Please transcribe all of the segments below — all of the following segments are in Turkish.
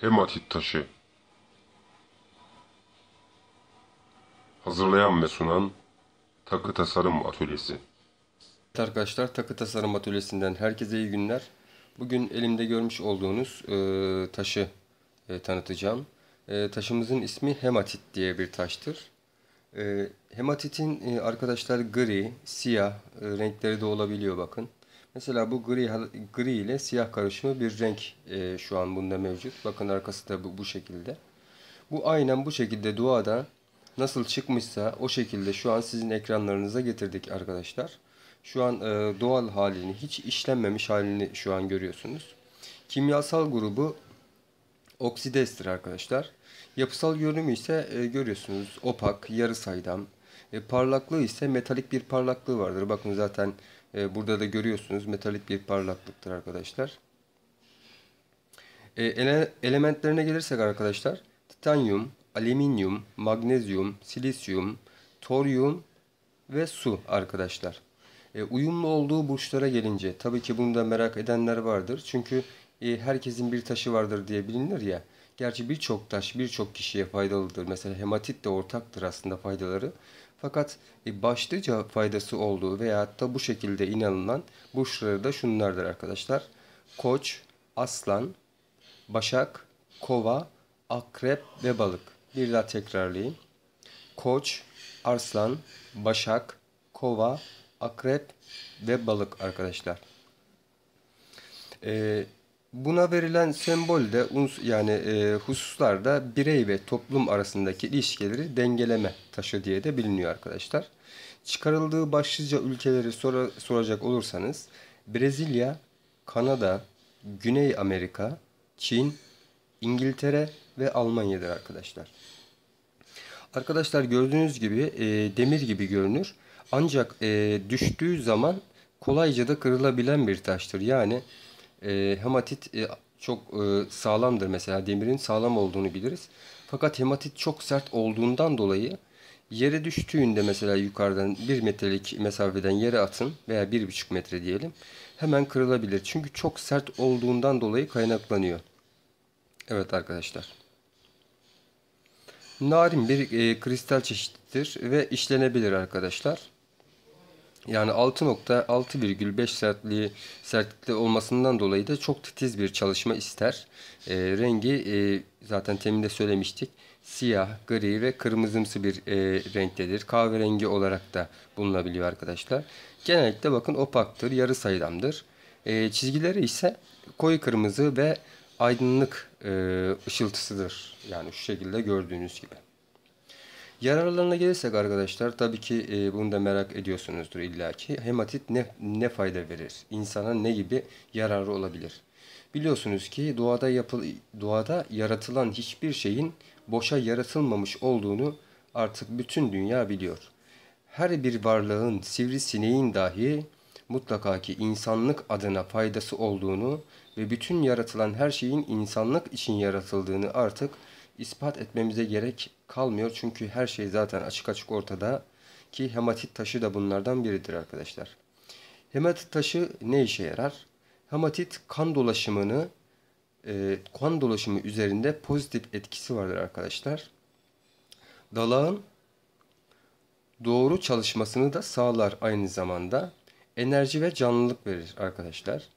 hematit taşı. Hazırlayan ve sunan Takı Tasarım Atölyesi. arkadaşlar Takı Tasarım Atölyesi'nden herkese iyi günler. Bugün elimde görmüş olduğunuz e, taşı e, tanıtacağım. E, taşımızın ismi hematit diye bir taştır. E, hematitin e, arkadaşlar gri, siyah e, renkleri de olabiliyor bakın. Mesela bu gri, gri ile siyah karışımı bir renk e, şu an bunda mevcut. Bakın arkası da bu, bu şekilde. Bu aynen bu şekilde duada nasıl çıkmışsa o şekilde şu an sizin ekranlarınıza getirdik arkadaşlar. Şu an e, doğal halini hiç işlenmemiş halini şu an görüyorsunuz. Kimyasal grubu oksidestir arkadaşlar. Yapısal görünümü ise e, görüyorsunuz opak, yarı saydam. E, parlaklığı ise metalik bir parlaklığı vardır. Bakın zaten e, burada da görüyorsunuz metalik bir parlaklıktır arkadaşlar. E, ele, elementlerine gelirsek arkadaşlar titanyum, alüminyum, magnezyum, silisyum, toryum ve su arkadaşlar. E, uyumlu olduğu burçlara gelince tabii ki bunu da merak edenler vardır. Çünkü e, herkesin bir taşı vardır diye bilinir ya. Gerçi birçok taş birçok kişiye faydalıdır. Mesela hematit de ortaktır aslında faydaları. Fakat e, başlıca faydası olduğu veya da bu şekilde inanılan burçları da şunlardır arkadaşlar. Koç, aslan, başak, kova, akrep ve balık. Bir daha tekrarlayayım. Koç, aslan başak, kova, akrep ve balık arkadaşlar. Ee, Buna verilen sembol de yani e, hususlarda birey ve toplum arasındaki ilişkileri dengeleme taşı diye de biliniyor arkadaşlar. Çıkarıldığı başlıca ülkeleri sor soracak olursanız Brezilya, Kanada, Güney Amerika, Çin, İngiltere ve Almanya'dır arkadaşlar. Arkadaşlar gördüğünüz gibi e, demir gibi görünür. Ancak e, düştüğü zaman kolayca da kırılabilen bir taştır. Yani e, hematit e, çok e, sağlamdır mesela demirin sağlam olduğunu biliriz. Fakat hematit çok sert olduğundan dolayı yere düştüğünde mesela yukarıdan bir metrelik mesafeden yere atın veya bir buçuk metre diyelim hemen kırılabilir. Çünkü çok sert olduğundan dolayı kaynaklanıyor. Evet arkadaşlar. Narin bir e, kristal çeşittir ve işlenebilir arkadaşlar. Yani 6.6,5 sertliği sertlikte olmasından dolayı da çok titiz bir çalışma ister. E, rengi e, zaten teminde söylemiştik. Siyah, gri ve kırmızımsı bir e, renktedir. Kahverengi olarak da bulunabiliyor arkadaşlar. Genellikle bakın opaktır, yarı saydamdır. E, çizgileri ise koyu kırmızı ve aydınlık e, ışıltısıdır. Yani şu şekilde gördüğünüz gibi. Yararlarına gelirsek arkadaşlar tabii ki e, bunu da merak ediyorsunuzdur illaki. Hematit ne, ne fayda verir? İnsana ne gibi yararı olabilir? Biliyorsunuz ki doğada yapı doğada yaratılan hiçbir şeyin boşa yaratılmamış olduğunu artık bütün dünya biliyor. Her bir varlığın, sivrisineğin dahi mutlaka ki insanlık adına faydası olduğunu ve bütün yaratılan her şeyin insanlık için yaratıldığını artık ispat etmemize gerek kalmıyor çünkü her şey zaten açık açık ortada ki hematit taşı da bunlardan biridir arkadaşlar. Hematit taşı ne işe yarar? Hematit kan dolaşımını e, kan dolaşımı üzerinde pozitif etkisi vardır arkadaşlar. Dalağın doğru çalışmasını da sağlar aynı zamanda. Enerji ve canlılık verir arkadaşlar.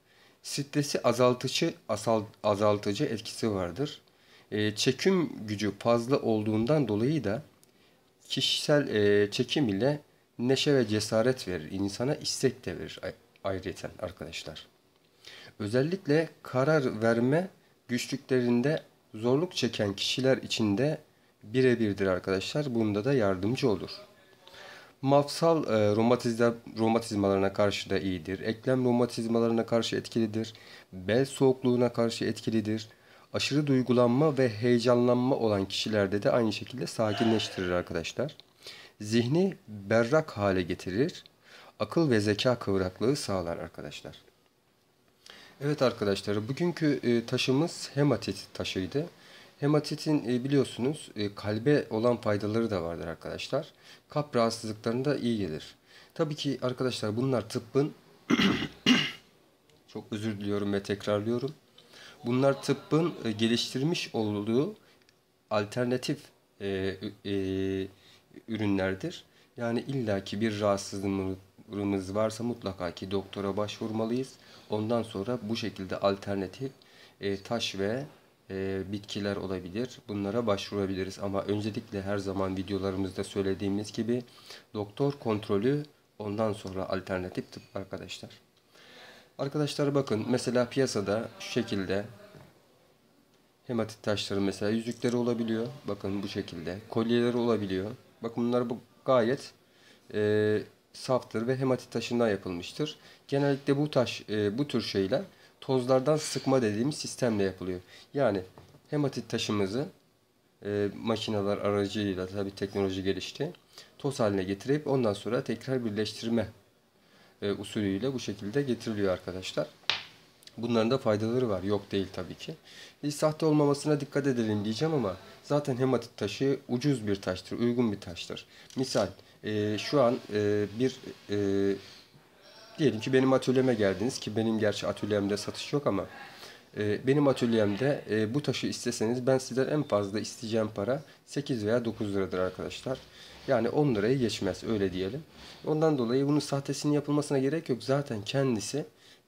Stresi azaltıcı azalt, azaltıcı etkisi vardır e, çekim gücü fazla olduğundan dolayı da kişisel e, çekim ile neşe ve cesaret verir. insana istek de verir ayrıyeten arkadaşlar. Özellikle karar verme güçlüklerinde zorluk çeken kişiler içinde birebirdir arkadaşlar. Bunda da yardımcı olur. Mafsal e, romatizmalarına karşı da iyidir. Eklem romatizmalarına karşı etkilidir. Bel soğukluğuna karşı etkilidir. Aşırı duygulanma ve heyecanlanma olan kişilerde de aynı şekilde sakinleştirir arkadaşlar. Zihni berrak hale getirir. Akıl ve zeka kıvraklığı sağlar arkadaşlar. Evet arkadaşlar bugünkü e, taşımız hematit taşıydı. Hematitin e, biliyorsunuz e, kalbe olan faydaları da vardır arkadaşlar. Kalp rahatsızlıklarında iyi gelir. Tabii ki arkadaşlar bunlar tıbbın çok özür diliyorum ve tekrarlıyorum. Bunlar tıbbın e, geliştirmiş olduğu alternatif e, e, ürünlerdir. Yani illaki bir rahatsızlığımız varsa mutlaka ki doktora başvurmalıyız. Ondan sonra bu şekilde alternatif e, taş ve e, bitkiler olabilir. Bunlara başvurabiliriz ama öncelikle her zaman videolarımızda söylediğimiz gibi doktor kontrolü ondan sonra alternatif tıp arkadaşlar. Arkadaşlar bakın mesela piyasada şu şekilde hematit taşları mesela yüzükleri olabiliyor. Bakın bu şekilde. Kolyeleri olabiliyor. Bakın bunlar bu gayet e, saftır ve hematit taşından yapılmıştır. Genellikle bu taş e, bu tür şeyler tozlardan sıkma dediğimiz sistemle yapılıyor. Yani hematit taşımızı e, makineler aracıyla tabi teknoloji gelişti. Toz haline getirip ondan sonra tekrar birleştirme e, usulüyle bu şekilde getiriliyor arkadaşlar. Bunların da faydaları var. Yok değil tabii ki. E, sahte olmamasına dikkat edelim diyeceğim ama zaten hematit taşı ucuz bir taştır, uygun bir taştır. Misal e, şu an e, bir e, diyelim ki benim atölyeme geldiniz ki benim gerçi atölyemde satış yok ama e, benim atölyemde e, bu taşı isteseniz ben sizden en fazla isteyeceğim para 8 veya 9 liradır arkadaşlar. Yani 10 liraya geçmez öyle diyelim. Ondan dolayı bunun sahtesinin yapılmasına gerek yok. Zaten kendisi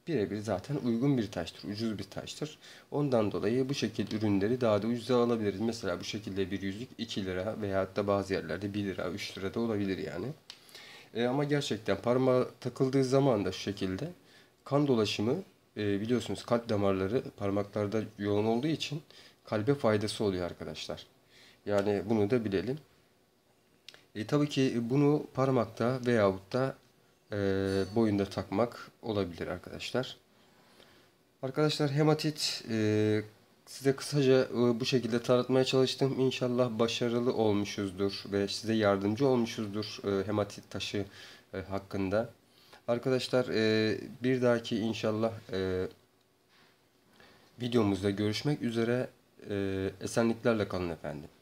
birebir zaten uygun bir taştır, ucuz bir taştır. Ondan dolayı bu şekilde ürünleri daha da ucuza alabiliriz. Mesela bu şekilde bir yüzük 2 lira veya da bazı yerlerde 1 lira, 3 lira da olabilir yani. E, ama gerçekten parmağa takıldığı zaman da şu şekilde kan dolaşımı e, biliyorsunuz kalp damarları parmaklarda yoğun olduğu için kalbe faydası oluyor arkadaşlar. Yani bunu da bilelim. E, tabii ki bunu parmakta veyahut da e, boyunda takmak olabilir arkadaşlar. Arkadaşlar hematit e, size kısaca e, bu şekilde tanıtmaya çalıştım. İnşallah başarılı olmuşuzdur ve size yardımcı olmuşuzdur e, hematit taşı e, hakkında. Arkadaşlar e, bir dahaki inşallah e, videomuzda görüşmek üzere. E, esenliklerle kalın efendim.